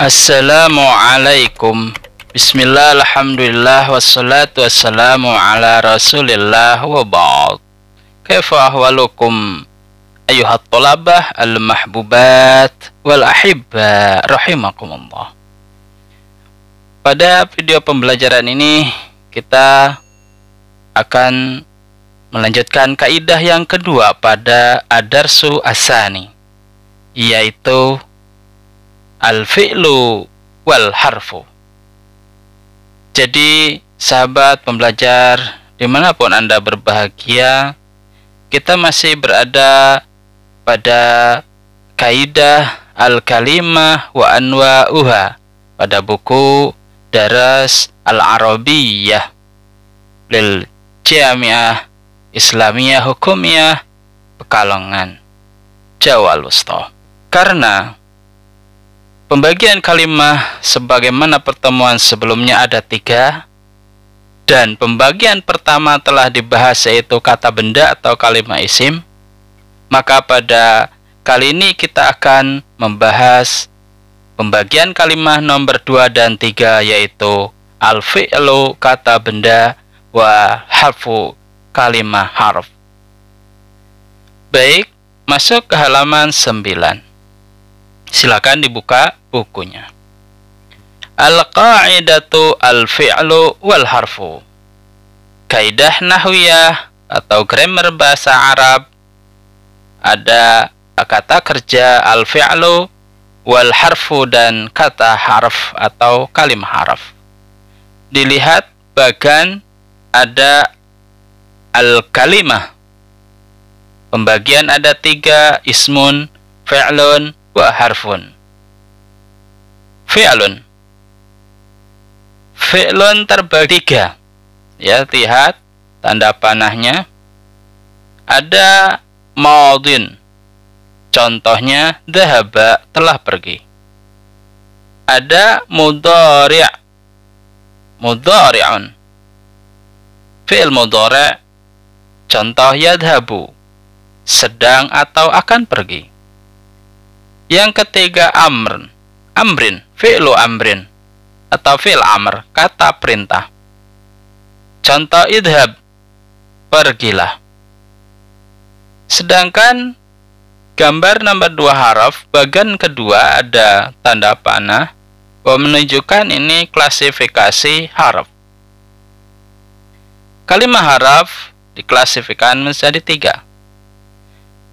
Assalamualaikum Bismillah Alhamdulillah Wassalatu wassalamu ala rasulillah Wabad Kaifu ahwalukum Ayuhat tulabah Al-mahbubat Wal-ahibba Rahimakumullah Pada video pembelajaran ini Kita akan melanjutkan kaidah yang kedua pada Adarsu Asani yaitu al-fi'lu wal harfu. Jadi, sahabat pembelajar, dimanapun Anda berbahagia, kita masih berada pada kaidah al-kalimah wa anwa uha pada buku Daras al-Arabiyah lil Jamiah Islamiyah Hukumiyah Pekalongan Jawa Lusto. Karena Pembagian kalimat sebagaimana pertemuan sebelumnya ada tiga dan pembagian pertama telah dibahas yaitu kata benda atau kalimat isim. Maka pada kali ini kita akan membahas pembagian kalimat nomor dua dan tiga yaitu al-fi'lu kata benda wa harfu kalimah harf. Baik, masuk ke halaman sembilan Silakan dibuka bukunya. Al-qa'idatu al-fi'lu wal harfu. Kaidah nahwiyah atau grammar bahasa Arab ada kata kerja al-fi'lu wal harfu dan kata harf atau kalimah harf. Dilihat bagan ada al-kalimah. Pembagian ada tiga, ismun, fi'lun, wa harfun fi'lun fi'lun terbagi tiga ya lihat tanda panahnya ada maudin contohnya dahaba telah pergi ada mudhari' mudhari'un fi'l mudhari' contoh yadhabu sedang atau akan pergi yang ketiga amr amrin fi'lu amrin atau fi'l amr, kata perintah. Contoh idhab, pergilah. Sedangkan gambar nomor dua haraf, bagian kedua ada tanda panah, menunjukkan ini klasifikasi haraf. Kalimat haraf diklasifikasikan menjadi tiga.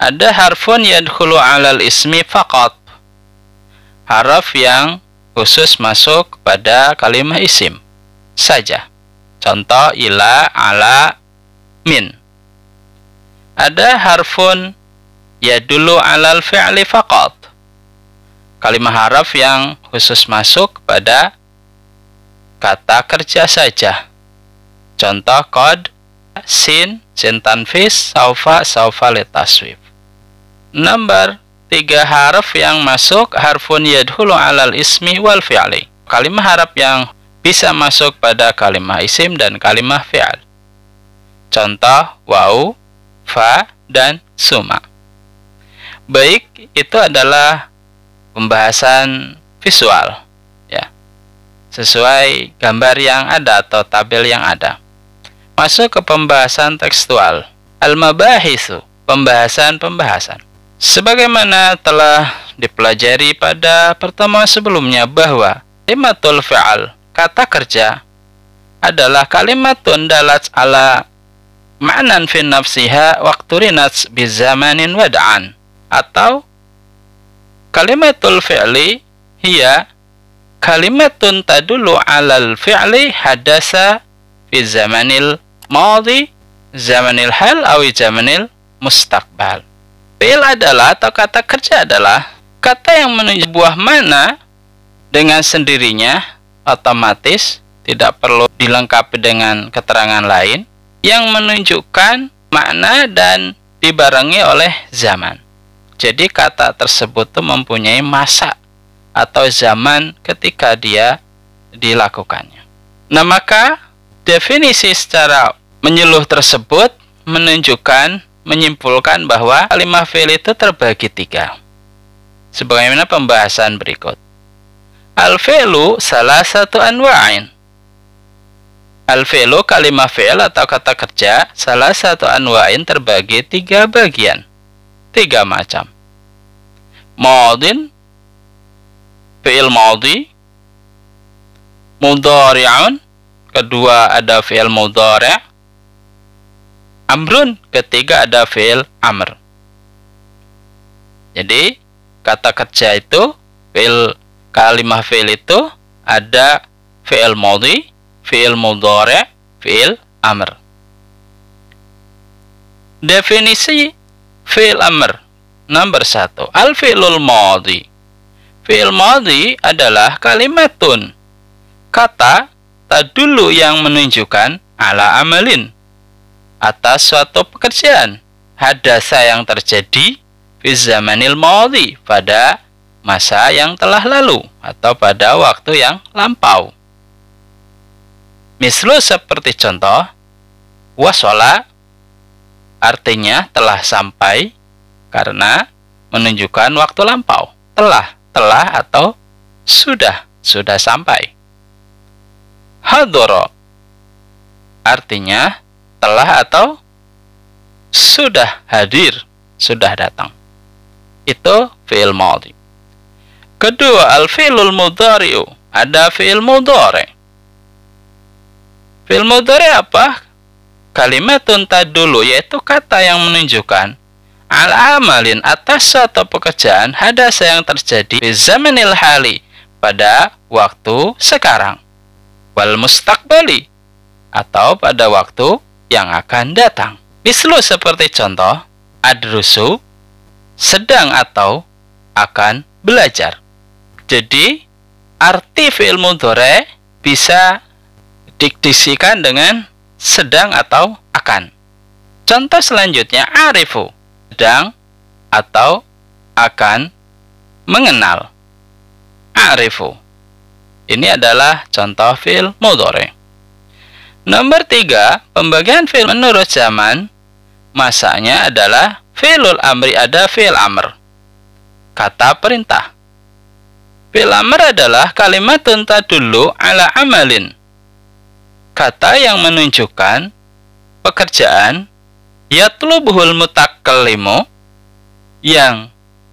Ada harfun yadkhulu alal ismi faqat. Haraf yang khusus masuk pada kalimat isim saja. Contoh ila, ala, min. Ada harfun ya dulu alal fi'li faqat. Kalimat harf yang khusus masuk pada kata kerja saja. Contoh kod, sin, sin tanfis, saufa, saufa letaswif. Number tiga harf yang masuk harfun yadhulu alal ismi wal fi'li kalimah harf yang bisa masuk pada kalimah isim dan kalimah fi'al contoh wau fa dan suma baik itu adalah pembahasan visual ya sesuai gambar yang ada atau tabel yang ada masuk ke pembahasan tekstual al mabahisu pembahasan-pembahasan Sebagaimana telah dipelajari pada pertemuan sebelumnya bahwa kalimatul fa'al, kata kerja, adalah kalimatun dalat ala ma'nan fi nafsiha rinats bizamanin wada'an atau kalimatul fi'li hiya kalimatun tadulu alal fi'li hadasa fi zamanil madhi zamanil hal awi zamanil mustaqbal Fi'il adalah atau kata kerja adalah kata yang menunjukkan buah mana dengan sendirinya otomatis tidak perlu dilengkapi dengan keterangan lain yang menunjukkan makna dan dibarengi oleh zaman. Jadi kata tersebut itu mempunyai masa atau zaman ketika dia dilakukannya. Nah maka definisi secara menyeluruh tersebut menunjukkan menyimpulkan bahwa kalimat fi'il itu terbagi tiga. Sebagaimana pembahasan berikut. Al-fi'lu salah satu anwa'in. Al-fi'lu kalimat fi'il atau kata kerja salah satu anwa'in terbagi tiga bagian. Tiga macam. Maudin, fi'il maudi, Mudari'un. kedua ada fi'il mudhari' amrun ketiga ada fi'il amr jadi kata kerja itu fi'il kalimah fi'il itu ada fi'il maudhi fi'il mudhari fi'il amr definisi fi'il amr nomor satu al fiilul maudhi fi'il maudhi adalah kalimatun kata tadulu yang menunjukkan ala amalin atas suatu pekerjaan hadasa yang terjadi fi zamanil pada masa yang telah lalu atau pada waktu yang lampau. Mislu seperti contoh, wasola artinya telah sampai karena menunjukkan waktu lampau. Telah, telah atau sudah, sudah sampai. Hadoro artinya telah atau sudah hadir, sudah datang. Itu fi'il madhi. Kedua, al-fi'lul mudhari'u. Ada fi'il mudhari. Fi'il mudhari apa? Kalimat tadulu, dulu, yaitu kata yang menunjukkan al-amalin atas suatu pekerjaan hadasa yang terjadi di zamanil hali pada waktu sekarang wal mustaqbali atau pada waktu yang akan datang. Mislu seperti contoh, adrusu, sedang atau akan belajar. Jadi, arti fi'il mudhore bisa diktisikan dengan sedang atau akan. Contoh selanjutnya, arifu, sedang atau akan mengenal. Arifu. Ini adalah contoh fi'il mudhore. Nomor tiga, pembagian fi'il menurut zaman masanya adalah fi'lul amri ada fi'il amr. Kata perintah. Fi'il amr adalah kalimat tentang dulu ala amalin. Kata yang menunjukkan pekerjaan yatlubuhul mutakallimu yang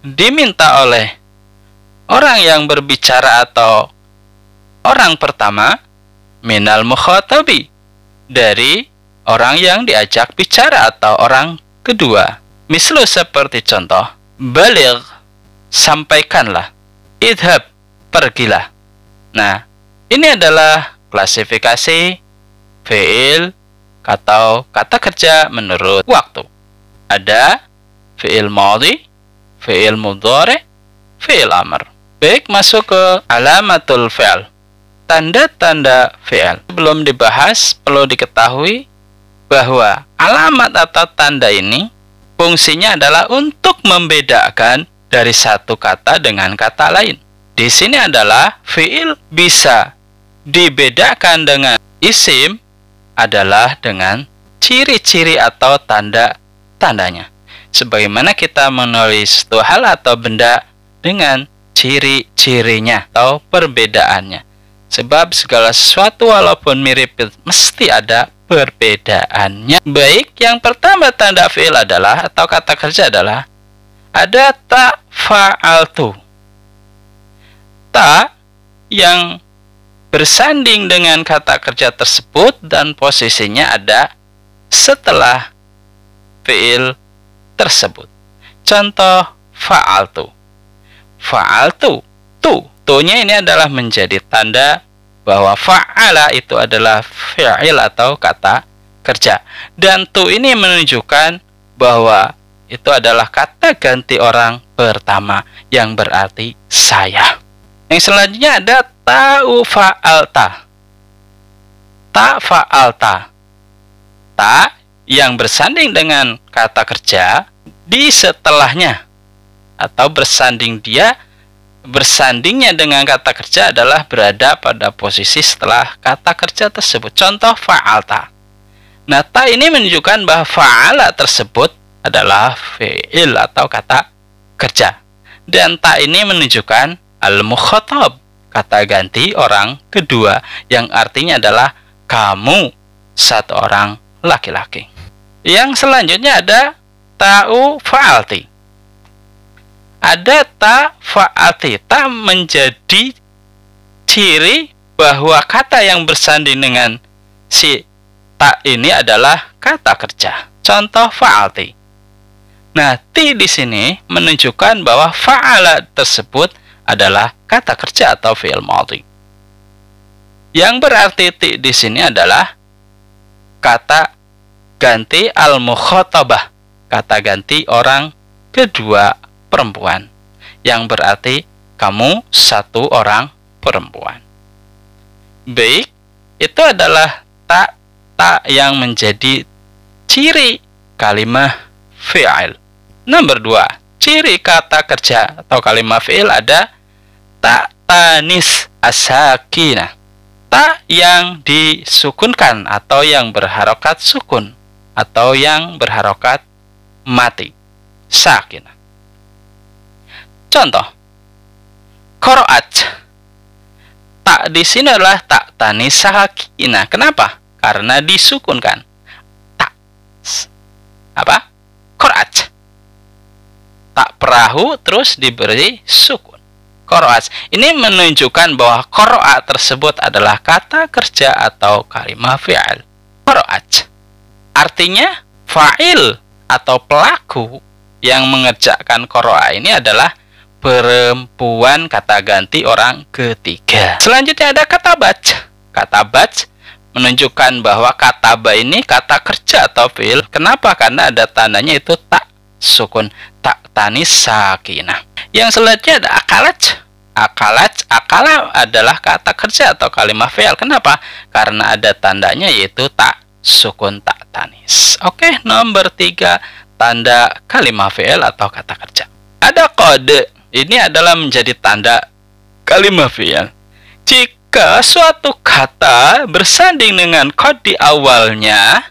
diminta oleh orang yang berbicara atau orang pertama minal mukhatabi dari orang yang diajak bicara atau orang kedua. Mislu seperti contoh, balik, sampaikanlah, idhab, pergilah. Nah, ini adalah klasifikasi fiil atau kata kerja menurut waktu. Ada fiil maudhi, fiil mudhari, fiil amr. Baik, masuk ke alamatul fi'al tanda-tanda VL. Belum dibahas, perlu diketahui bahwa alamat atau tanda ini fungsinya adalah untuk membedakan dari satu kata dengan kata lain. Di sini adalah fiil bisa dibedakan dengan isim adalah dengan ciri-ciri atau tanda-tandanya. Sebagaimana kita menulis suatu hal atau benda dengan ciri-cirinya atau perbedaannya. Sebab segala sesuatu walaupun mirip mesti ada perbedaannya. Baik, yang pertama tanda fi'il adalah atau kata kerja adalah ada tak fa'altu. Tak yang bersanding dengan kata kerja tersebut dan posisinya ada setelah fi'il tersebut. Contoh fa'altu. Fa'altu tu tentunya ini adalah menjadi tanda bahwa fa'ala itu adalah fi'il atau kata kerja. Dan tu ini menunjukkan bahwa itu adalah kata ganti orang pertama yang berarti saya. Yang selanjutnya ada ta'u fa'alta. Ta fa'alta. Ta yang bersanding dengan kata kerja di setelahnya atau bersanding dia bersandingnya dengan kata kerja adalah berada pada posisi setelah kata kerja tersebut. Contoh fa'alta. Nah, ta ini menunjukkan bahwa fa'ala tersebut adalah fi'il atau kata kerja. Dan ta ini menunjukkan al-mukhatab, kata ganti orang kedua yang artinya adalah kamu satu orang laki-laki. Yang selanjutnya ada ta'u fa'alti ada ta fa'atita menjadi ciri bahwa kata yang bersanding dengan si ta ini adalah kata kerja. Contoh fa'ati. Nah, ti di sini menunjukkan bahwa fa'ala tersebut adalah kata kerja atau fi'il madhi. Yang berarti ti di sini adalah kata ganti al-mukhatabah, kata ganti orang kedua perempuan, yang berarti kamu satu orang perempuan. Baik, itu adalah tak tak yang menjadi ciri kalimat fi'il. Nomor dua, ciri kata kerja atau kalimat fi'il ada tak tanis asakina, Tak yang disukunkan atau yang berharokat sukun atau yang berharokat mati. Sakinah. Contoh, koroat. Tak di sini adalah tak tanisa nah, Kenapa? Karena disukunkan. Tak. Apa? Koroat. Tak perahu terus diberi sukun. Koroat. Ini menunjukkan bahwa koroat tersebut adalah kata kerja atau kalimat fi'al. Koroat. Artinya, fa'il atau pelaku yang mengerjakan koroa ini adalah perempuan kata ganti orang ketiga. Selanjutnya ada kata batch. Kata batch menunjukkan bahwa kata ba ini kata kerja atau fil. Kenapa? Karena ada tandanya itu tak sukun tak tanis sakinah. Yang selanjutnya ada akalaj. Akalaj, akala adalah kata kerja atau kalimat fil. Kenapa? Karena ada tandanya yaitu tak sukun tak tanis. Oke, nomor tiga tanda kalimat fil atau kata kerja. Ada kode ini adalah menjadi tanda kalimah fi'il. Jika suatu kata bersanding dengan kod di awalnya,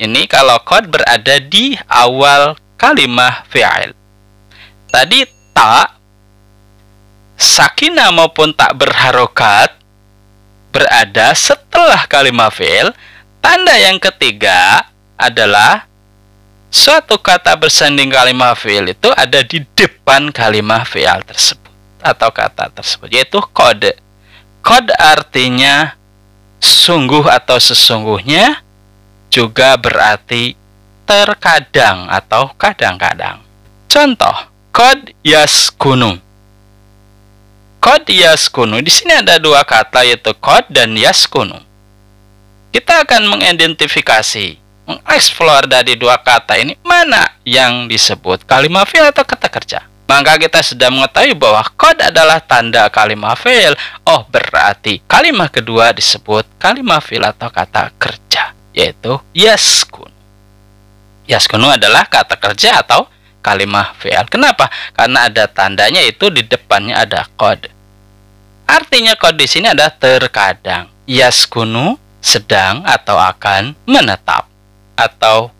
ini kalau kod berada di awal kalimah fi'il. Tadi tak sakinah maupun tak berharokat berada setelah kalimah fi'il. Tanda yang ketiga adalah suatu kata bersanding kalimah fi'il itu ada di depan kalimah fi'il tersebut atau kata tersebut yaitu kode. kode artinya sungguh atau sesungguhnya juga berarti terkadang atau kadang-kadang. Contoh, kod yaskunu. Kod yaskunu. Di sini ada dua kata yaitu kod dan yaskunu. Kita akan mengidentifikasi mengeksplor dari dua kata ini mana yang disebut kalimat fiil atau kata kerja. Maka kita sudah mengetahui bahwa kod adalah tanda kalimat fiil. Oh, berarti kalimat kedua disebut kalimat fiil atau kata kerja, yaitu yaskun. Yaskunu adalah kata kerja atau kalimat fiil. Kenapa? Karena ada tandanya itu di depannya ada kod. Artinya kod di sini ada terkadang. Yaskunu sedang atau akan menetap atau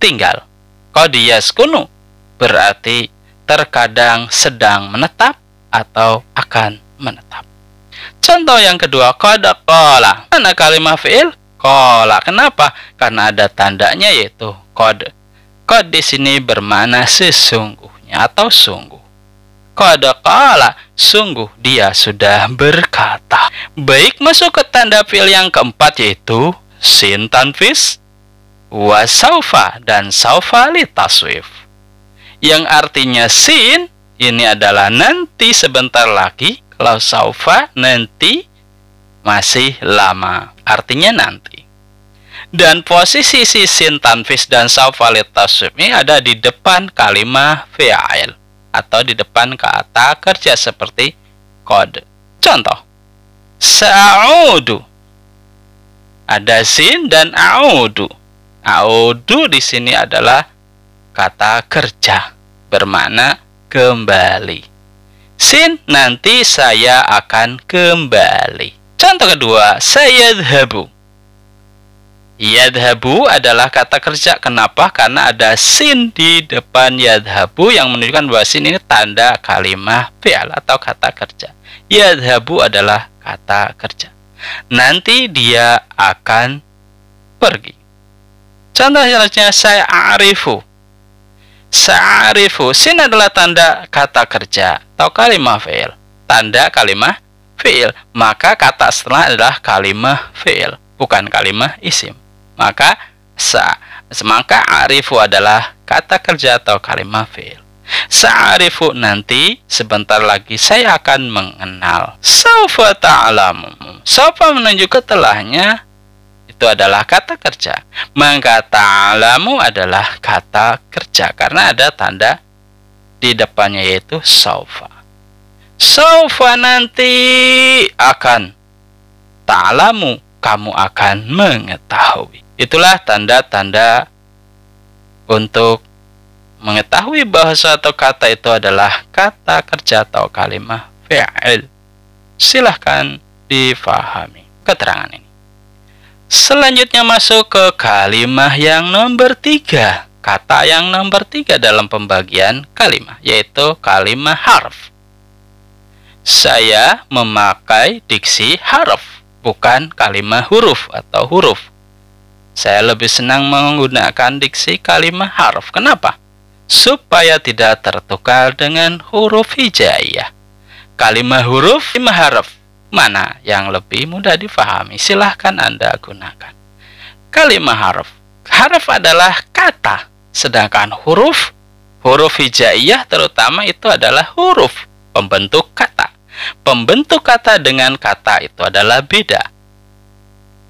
tinggal. Kodias kuno berarti terkadang sedang menetap atau akan menetap. Contoh yang kedua, kode kola. Mana kalimat fi'il? Kola. Kenapa? Karena ada tandanya yaitu kode kode di sini bermakna sesungguhnya atau sungguh. Kode qala, sungguh dia sudah berkata. Baik, masuk ke tanda fi'il yang keempat yaitu sin tanfis wasaufa dan saufa taswif. yang artinya sin ini adalah nanti sebentar lagi kalau saufa nanti masih lama artinya nanti dan posisi si sin tanfis dan saufa taswif ini ada di depan kalimat fi'il atau di depan kata kerja seperti kode contoh sa'udu ada sin dan a'udu Audu di sini adalah kata kerja bermakna kembali. Sin nanti saya akan kembali. Contoh kedua, saya dhabu. Yadhabu adalah kata kerja. Kenapa? Karena ada sin di depan yadhabu yang menunjukkan bahwa sin ini tanda kalimah fi'al atau kata kerja. Yadhabu adalah kata kerja. Nanti dia akan pergi. Contoh jelasnya saya arifu. Saya arifu. Sin adalah tanda kata kerja atau kalimat fi'il. Tanda kalimat fi'il. Maka kata setelah adalah kalimat fi'il, bukan kalimat isim. Maka sa semangka arifu adalah kata kerja atau kalimah fi'il. Sa'arifu nanti sebentar lagi saya akan mengenal. Saufa ta'lamu. menunjuk ke telahnya itu adalah kata kerja. Maka ta'alamu adalah kata kerja karena ada tanda di depannya yaitu saufa. Saufa nanti akan ta'alamu, kamu akan mengetahui. Itulah tanda-tanda untuk mengetahui bahwa suatu kata itu adalah kata kerja atau kalimat fi'il. Silahkan difahami keterangan ini. Selanjutnya masuk ke kalimah yang nomor tiga Kata yang nomor tiga dalam pembagian kalimah yaitu kalimah harf. Saya memakai diksi harf, bukan kalimah huruf atau huruf. Saya lebih senang menggunakan diksi kalimah harf. Kenapa? Supaya tidak tertukar dengan huruf hijaiyah. Kalimah huruf, kalimah harf Mana yang lebih mudah difahami? Silahkan Anda gunakan. kalimat harf. Harf adalah kata, sedangkan huruf, huruf hijaiyah terutama itu adalah huruf pembentuk kata. Pembentuk kata dengan kata itu adalah beda.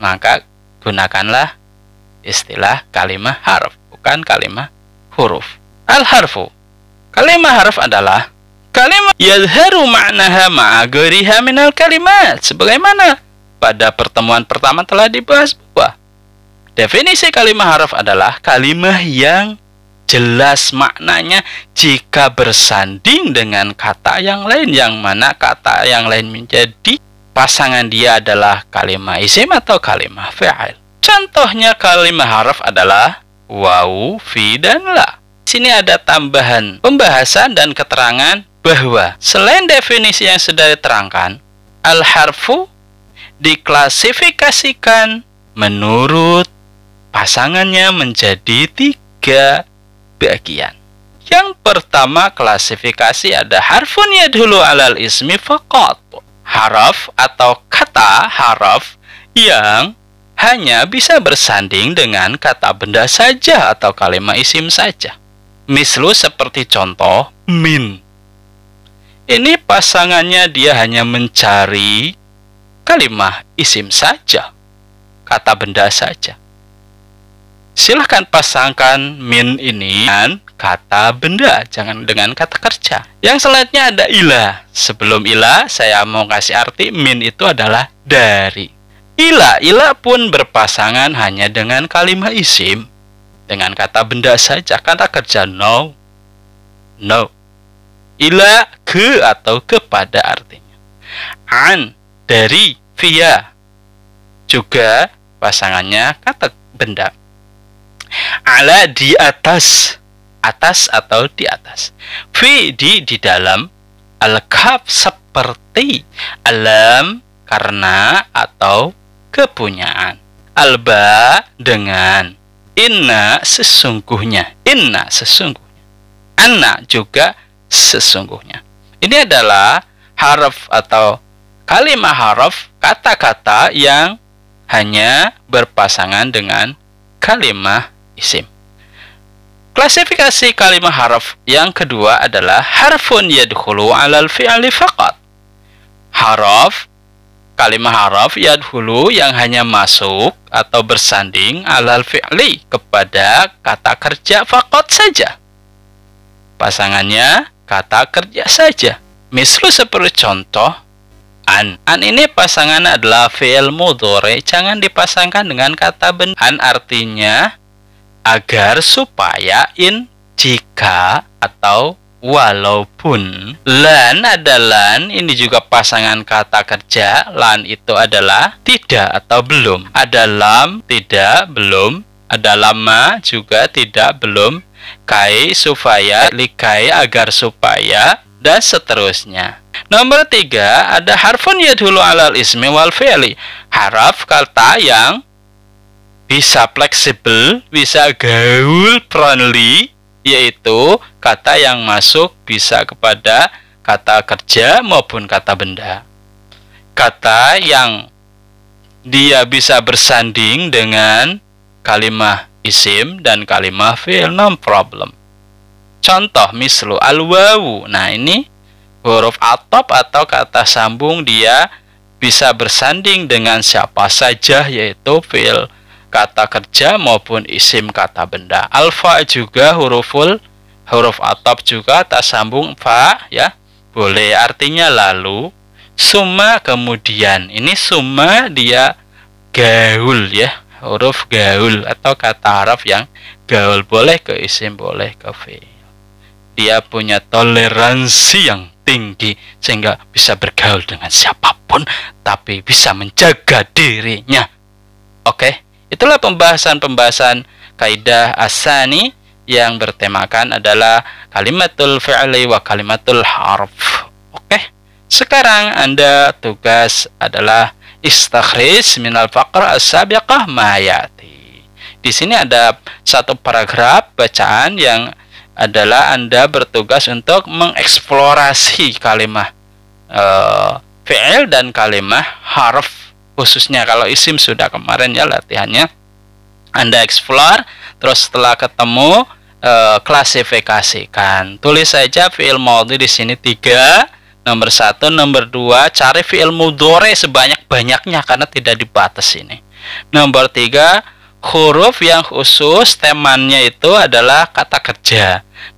Maka gunakanlah istilah kalimat harf, bukan kalimat huruf. Al-harfu. Kalimah harf adalah kalimat yadharu ma'naha ma'agariha minal kalimat sebagaimana pada pertemuan pertama telah dibahas bahwa definisi kalimat harf adalah kalimat yang jelas maknanya jika bersanding dengan kata yang lain yang mana kata yang lain menjadi pasangan dia adalah kalimat isim atau kalimat fi'il contohnya kalimat harf adalah wau, fi, dan la sini ada tambahan pembahasan dan keterangan bahwa selain definisi yang sudah diterangkan, al-harfu diklasifikasikan menurut pasangannya menjadi tiga bagian. Yang pertama klasifikasi ada harfun dulu alal ismi fakot. Haraf atau kata haraf yang hanya bisa bersanding dengan kata benda saja atau kalimat isim saja. Mislu seperti contoh min ini pasangannya dia hanya mencari kalimat isim saja, kata benda saja. Silahkan pasangkan min ini dengan kata benda, jangan dengan kata kerja. Yang selanjutnya ada ila. Sebelum ila, saya mau kasih arti min itu adalah dari. Ila, ila pun berpasangan hanya dengan kalimat isim, dengan kata benda saja, kata kerja no, no ila ke atau kepada artinya an dari via juga pasangannya kata benda ala di atas atas atau di atas fi di di dalam al kaf seperti alam karena atau kepunyaan alba dengan inna sesungguhnya inna sesungguhnya anna juga sesungguhnya. Ini adalah harf atau kalimat harf kata-kata yang hanya berpasangan dengan kalimat isim. Klasifikasi kalimat harf yang kedua adalah harfun yadkhulu alal fi'li faqat. harf kalimat harf yadkhulu yang hanya masuk atau bersanding alal fi'li kepada kata kerja faqat saja. Pasangannya kata kerja saja. misalnya seperti contoh, an. An ini pasangan adalah fi'il mudhari, jangan dipasangkan dengan kata ben. An artinya agar supaya in jika atau walaupun. Lan adalah lan, ini juga pasangan kata kerja. Lan itu adalah tidak atau belum. Ada lam, tidak, belum. Ada lama juga tidak, belum kai supaya likai agar supaya dan seterusnya nomor tiga ada harfun yadhulu alal ismi wal fi'li harf kata yang bisa fleksibel bisa gaul friendly yaitu kata yang masuk bisa kepada kata kerja maupun kata benda kata yang dia bisa bersanding dengan kalimat isim dan kalimah fi'il non problem. Contoh mislu alwawu. Nah, ini huruf atop atau kata sambung dia bisa bersanding dengan siapa saja yaitu fi'il kata kerja maupun isim kata benda. Alfa juga huruful huruf atop juga tak sambung fa ya. Boleh artinya lalu summa kemudian. Ini summa dia gaul ya huruf gaul atau kata Arab yang gaul boleh ke isim boleh ke fi'il dia punya toleransi yang tinggi sehingga bisa bergaul dengan siapapun tapi bisa menjaga dirinya oke okay? itulah pembahasan-pembahasan kaidah asani yang bertemakan adalah kalimatul fi'li wa kalimatul harf oke okay? sekarang anda tugas adalah min minal faqr as-sabiqah mayati. Di sini ada satu paragraf bacaan yang adalah Anda bertugas untuk mengeksplorasi kalimat e, eh, fi'il dan kalimat harf khususnya kalau isim sudah kemarin ya latihannya Anda explore terus setelah ketemu e, klasifikasikan. Tulis saja fi'il maudhi di sini tiga Nomor satu, nomor dua, cari fi'il mudore sebanyak-banyaknya karena tidak dibatas ini. Nomor tiga, huruf yang khusus temannya itu adalah kata kerja.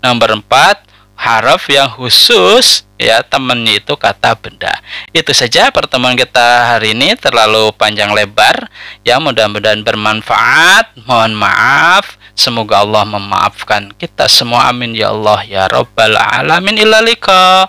Nomor empat, haraf yang khusus ya temannya itu kata benda. Itu saja pertemuan kita hari ini terlalu panjang lebar. Ya mudah-mudahan bermanfaat. Mohon maaf. Semoga Allah memaafkan kita semua. Amin ya Allah ya Robbal alamin ilalika.